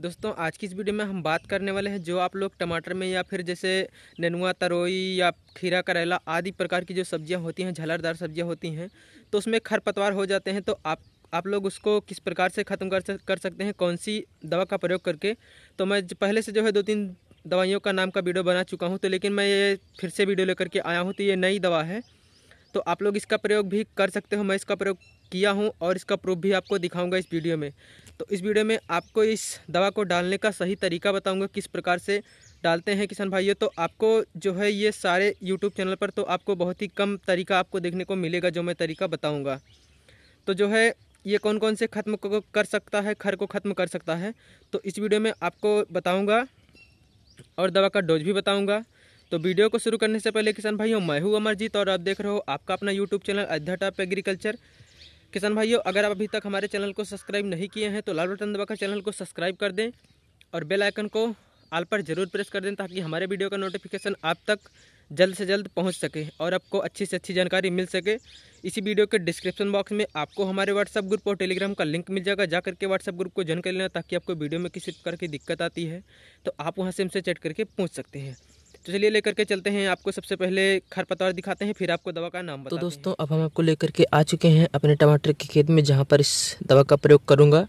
दोस्तों आज की इस वीडियो में हम बात करने वाले हैं जो आप लोग टमाटर में या फिर जैसे ननुआ तरोई या खीरा करेला आदि प्रकार की जो सब्जियां होती हैं झलरदार सब्जियां होती हैं तो उसमें खरपतवार हो जाते हैं तो आप आप लोग उसको किस प्रकार से ख़त्म कर कर सकते हैं कौन सी दवा का प्रयोग करके तो मैं पहले से जो है दो तीन दवाइयों का नाम का वीडियो बना चुका हूँ तो लेकिन मैं ये फिर से वीडियो लेकर के आया हूँ तो ये नई दवा है तो आप लोग इसका प्रयोग भी कर सकते हो मैं इसका प्रयोग किया हूँ और इसका प्रूफ भी आपको दिखाऊंगा इस वीडियो में तो इस वीडियो में आपको इस दवा को डालने का सही तरीका बताऊंगा किस प्रकार से डालते हैं किसान भाइयों तो आपको जो है ये सारे यूट्यूब चैनल पर तो आपको बहुत ही कम तरीका आपको देखने को मिलेगा जो मैं तरीका बताऊँगा तो जो है ये कौन कौन से ख़त्म को कर सकता है खर को ख़त्म कर सकता है तो इस वीडियो में आपको बताऊँगा और दवा का डोज भी बताऊँगा तो वीडियो को शुरू करने से पहले किसान भाइयों मैं हूं अमरजीत और आप देख रहे हो आपका अपना यूट्यूब चैनल अध्या टॉप एग्रीकल्चर किसान भाइयों अगर आप अभी तक हमारे चैनल को सब्सक्राइब नहीं किए हैं तो लाल बटन दबाकर चैनल को सब्सक्राइब कर दें और बेल आइकन को आल पर जरूर प्रेस कर दें ताकि हमारे वीडियो का नोटिफिकेशन आप तक जल्द से जल्द पहुंच सके और आपको अच्छी से अच्छी जानकारी मिल सके इसी वीडियो के डिस्क्रिप्शन बॉक्स में आपको हमारे व्हाट्सअप ग्रुप और टेलीग्राम का लिंक मिल जाएगा जा करके व्हाट्सअप ग्रुप को ज्वाइन कर लेना ताकि आपको वीडियो में किसी प्रकार की दिक्कत आती है तो आप वहाँ से हमसे चैट करके पूछ सकते हैं तो चलिए लेकर के चलते हैं आपको सबसे पहले खरपतवार दिखाते हैं फिर आपको दवा का नाम तो दोस्तों अब हम आपको लेकर के आ चुके हैं अपने टमाटर के खेत में जहाँ पर इस दवा का प्रयोग करूँगा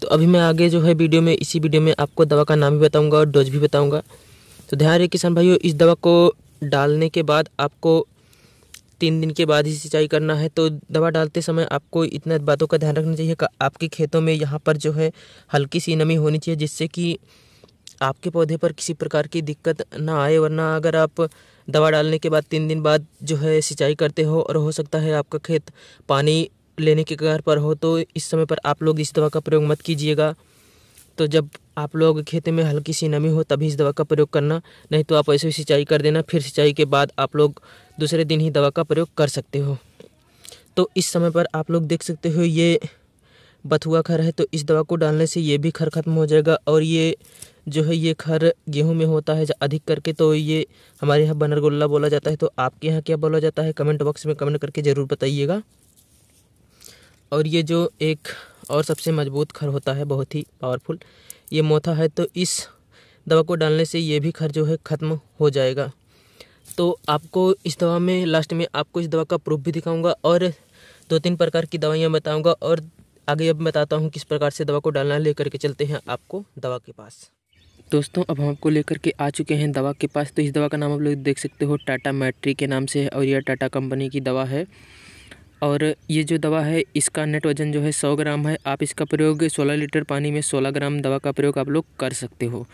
तो अभी मैं आगे जो है वीडियो में इसी वीडियो में आपको दवा का नाम भी बताऊँगा और डोज भी बताऊँगा तो ध्यान रहे किसान भाइयों इस दवा को डालने के बाद आपको तीन दिन के बाद ही सिंचाई करना है तो दवा डालते समय आपको इतना बातों का ध्यान रखना चाहिए कि आपके खेतों में यहाँ पर जो है हल्की सी नमी होनी चाहिए जिससे कि आपके पौधे पर किसी प्रकार की दिक्कत ना आए वरना अगर आप दवा डालने के बाद तीन दिन बाद जो है सिंचाई करते हो और हो सकता है आपका खेत पानी लेने के कगार पर हो तो इस समय पर आप लोग इस दवा का प्रयोग मत कीजिएगा तो जब आप लोग खेत में हल्की सी नमी हो तभी इस दवा का प्रयोग करना नहीं तो आप ऐसे ही सिंचाई कर देना फिर सिंचाई के बाद आप लोग दूसरे दिन ही दवा का प्रयोग कर सकते हो तो इस समय पर आप लोग देख सकते हो ये बथुआ खर है तो इस दवा को डालने से ये भी खर खत्म हो जाएगा और ये जो है ये खर गेहूँ में होता है अधिक करके तो ये हमारे यहाँ बनरगुल्ला बोला जाता है तो आपके यहाँ क्या बोला जाता है कमेंट बॉक्स में कमेंट करके ज़रूर बताइएगा और ये जो एक और सबसे मजबूत खर होता है बहुत ही पावरफुल ये मोथा है तो इस दवा को डालने से ये भी खर जो है ख़त्म हो जाएगा तो आपको इस दवा में लास्ट में आपको इस दवा का प्रूफ भी दिखाऊंगा और दो तीन प्रकार की दवाइयाँ बताऊंगा और आगे अब बताता हूँ किस प्रकार से दवा को डालना लेकर के चलते हैं आपको दवा के पास दोस्तों अब हम आपको लेकर के आ चुके हैं दवा के पास तो इस दवा का नाम आप लोग देख सकते हो टाटा मैट्री के नाम से है और यह टाटा कंपनी की दवा है और ये जो दवा है इसका नेट वजन जो है सौ ग्राम है आप इसका प्रयोग सोलह लीटर पानी में सोलह ग्राम दवा का प्रयोग आप लोग कर सकते हो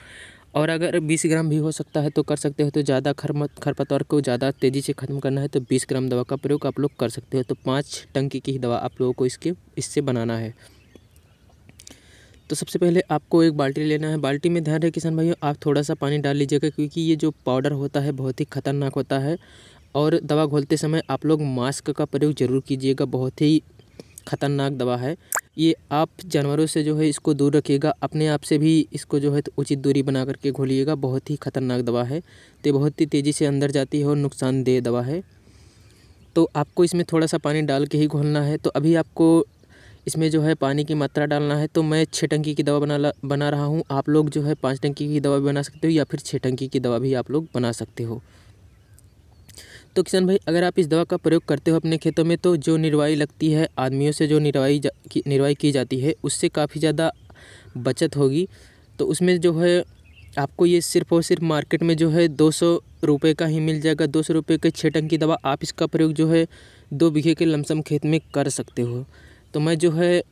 और अगर बीस ग्राम भी हो सकता है तो कर सकते हो तो ज़्यादा खरमत खरपतवार को ज़्यादा तेज़ी से ख़त्म करना है तो बीस ग्राम दवा का प्रयोग आप लोग कर सकते हो तो पाँच टंकी की ही दवा आप लोगों को इसके इससे बनाना है तो सबसे पहले आपको एक बाल्टी लेना है बाल्टी में ध्यान रहे किसान भाइयों आप थोड़ा सा पानी डाल लीजिएगा क्योंकि ये जो पाउडर होता है बहुत ही ख़तरनाक होता है और दवा घोलते समय आप लोग मास्क का प्रयोग ज़रूर कीजिएगा बहुत ही ख़तरनाक दवा है ये आप जानवरों से जो है इसको दूर रखिएगा अपने आप से भी इसको जो है तो उचित दूरी बना करके घोलिएगा बहुत ही ख़तरनाक दवा है तो बहुत ही तेज़ी से अंदर जाती है और नुकसानदेह दवा है तो आपको इसमें थोड़ा सा पानी डाल के ही घोलना है तो अभी आपको इसमें जो है पानी की मात्रा डालना है तो मैं छः टंकी की दवा बना बना रहा हूँ आप लोग जो है पाँच टंकी की दवा बना सकते हो या फिर छः टंकी की दवा भी आप लोग बना सकते हो तो किसान भाई अगर आप इस दवा का प्रयोग करते हो अपने खेतों में तो जो निरवाई लगती है आदमियों से जो निरवाई की निरवाई की जाती है उससे काफ़ी ज़्यादा बचत होगी तो उसमें जो है आपको ये सिर्फ और सिर्फ मार्केट में जो है दो सौ रुपये का ही मिल जाएगा दो सौ रुपये के छः टंकी दवा आप इसका प्रयोग जो है दो बीघे के लमसम खेत में कर सकते हो तो मैं जो है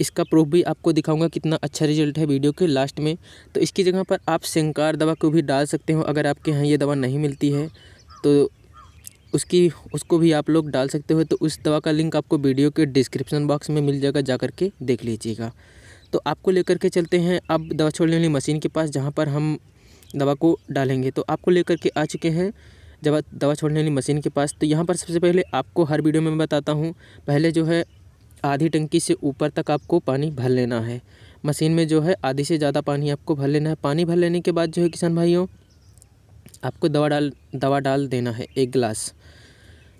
इसका प्रूफ भी आपको दिखाऊंगा कितना अच्छा रिजल्ट है वीडियो के लास्ट में तो इसकी जगह पर आप शंकार दवा को भी डाल सकते हो अगर आपके यहाँ ये दवा नहीं मिलती है तो उसकी उसको भी आप लोग डाल सकते हो तो उस दवा का लिंक आपको वीडियो के डिस्क्रिप्शन बॉक्स में मिल जाएगा जा कर के देख लीजिएगा तो आपको लेकर के चलते हैं अब दवा छोड़ने वाली मशीन के पास जहाँ पर हम दवा को डालेंगे तो आपको लेकर के आ चुके हैं जब दवा छोड़ने वाली मशीन के पास तो यहाँ पर सबसे पहले आपको हर वीडियो में मैं बताता हूँ पहले जो है आधी टंकी से ऊपर तक आपको पानी भर लेना है मशीन में जो है आधी से ज़्यादा पानी आपको भर लेना है पानी भर लेने के बाद जो है किसान भाइयों आपको दवा डाल दवा डाल देना है एक गिलास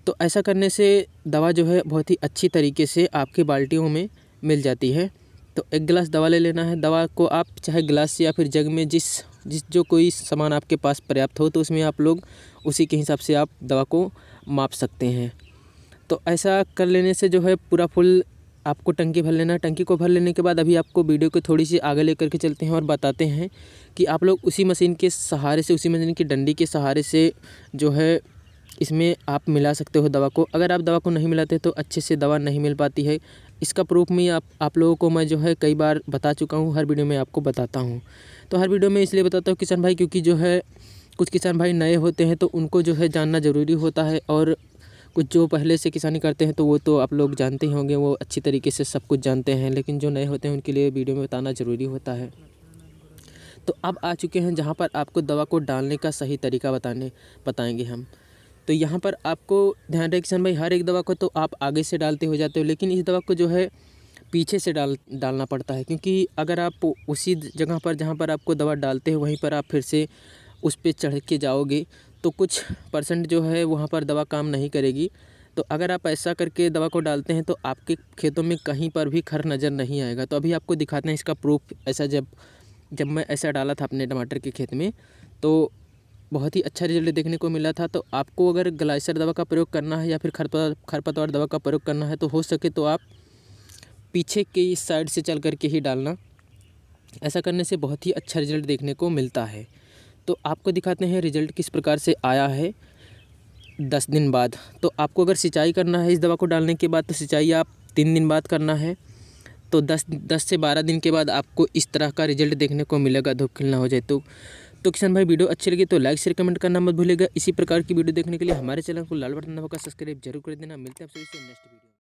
तो ऐसा करने से दवा जो है बहुत ही अच्छी तरीके से आपकी बाल्टियों में मिल जाती है तो एक गिलास दवा ले लेना है दवा को आप चाहे गिलास या फिर जग में जिस जिस जो कोई सामान आपके पास पर्याप्त हो तो उसमें आप लोग उसी के हिसाब से आप दवा को माप सकते हैं तो ऐसा कर लेने से जो है पूरा फुल आपको टंकी भर लेना है टंकी को भर लेने के बाद अभी आपको वीडियो को थोड़ी सी आगे ले के चलते हैं और बताते हैं कि आप लोग उसी मशीन के सहारे से उसी मशीन की डंडी के सहारे से जो है इसमें आप मिला सकते हो दवा को अगर आप दवा को नहीं मिलाते तो अच्छे से दवा नहीं मिल पाती है इसका प्रूफ में आप आप लोगों को मैं जो है कई बार बता चुका हूँ हर वीडियो में आपको बताता हूँ तो हर वीडियो में इसलिए बताता हूँ किसान भाई क्योंकि जो है कुछ किसान भाई नए होते हैं तो उनको जो है जानना ज़रूरी होता है और कुछ जो पहले से किसानी करते हैं तो वो तो आप लोग जानते ही होंगे वो अच्छी तरीके से सब कुछ जानते हैं लेकिन जो नए होते हैं उनके लिए वीडियो में बताना ज़रूरी होता है तो अब आ चुके हैं जहाँ पर आपको दवा को डालने का सही तरीका बताने बताएँगे हम तो यहाँ पर आपको ध्यान रहे किसान भाई हर एक दवा को तो आप आगे से डालते हो जाते हो लेकिन इस दवा को जो है पीछे से डाल डालना पड़ता है क्योंकि अगर आप उसी जगह पर जहाँ पर आपको दवा डालते हो वहीं पर आप फिर से उस पर चढ़ के जाओगे तो कुछ परसेंट जो है वहाँ पर दवा काम नहीं करेगी तो अगर आप ऐसा करके दवा को डालते हैं तो आपके खेतों में कहीं पर भी खर नज़र नहीं आएगा तो अभी आपको दिखाते हैं इसका प्रूफ ऐसा जब जब मैं ऐसा डाला था अपने टमाटर के खेत में तो बहुत ही अच्छा रिजल्ट देखने को मिला था तो आपको अगर ग्लाइसर दवा का प्रयोग करना है या फिर खरपतवार खरपतवार दवा का प्रयोग करना है तो हो सके तो आप पीछे के साइड से चल करके ही डालना ऐसा करने से बहुत ही अच्छा रिजल्ट देखने को मिलता है तो आपको दिखाते हैं रिजल्ट किस प्रकार से आया है दस दिन बाद तो आपको अगर सिंचाई करना है इस दवा को डालने के बाद तो सिंचाई आप तीन दिन बाद करना है तो दस दस से बारह दिन के बाद आपको इस तरह का रिजल्ट देखने को मिलेगा धूप खिलना हो जाए तो तो किसान भाई वीडियो अच्छी लगी तो लाइक शेयर कमेंट करना मत भूलेगा इसी प्रकार की वीडियो देखने के लिए हमारे चैनल को लाल बटन दबा सब्सक्राइब जरूर कर देना मिलते हैं आप सभी से नेक्स्ट वीडियो